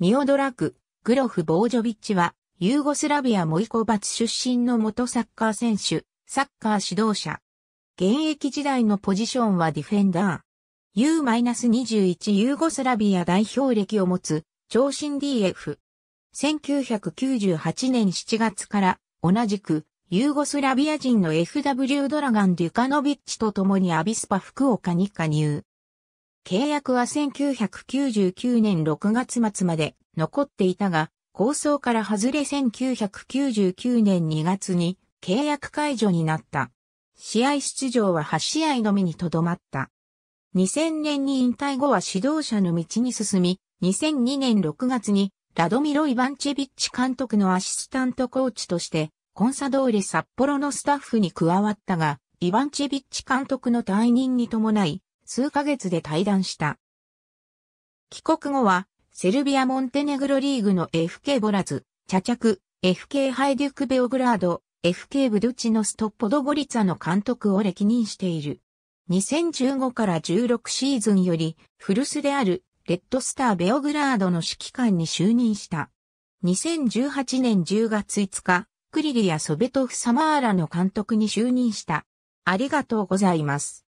ミオドラク、グロフ・ボージョビッチは、ユーゴスラビアモイコバツ出身の元サッカー選手、サッカー指導者。現役時代のポジションはディフェンダー。U-21 ユーゴスラビア代表歴を持つ、長身 DF。1998年7月から、同じく、ユーゴスラビア人の FW ドラガン・デュカノビッチと共にアビスパ福岡に加入。契約は1999年6月末まで残っていたが、構想から外れ1999年2月に契約解除になった。試合出場は8試合のみにとどまった。2000年に引退後は指導者の道に進み、2002年6月にラドミロ・イバンチェビッチ監督のアシスタントコーチとして、コンサドーレ札幌のスタッフに加わったが、イバンチェビッチ監督の退任に伴い、数ヶ月で退団した。帰国後は、セルビア・モンテネグロリーグの FK ボラズ、茶着、FK ハイデュク・ベオグラード、FK ブドゥチのストッポドゴリツァの監督を歴任している。2015から16シーズンより、古巣である、レッドスター・ベオグラードの指揮官に就任した。2018年10月5日、クリリア・ソベトフ・サマーラの監督に就任した。ありがとうございます。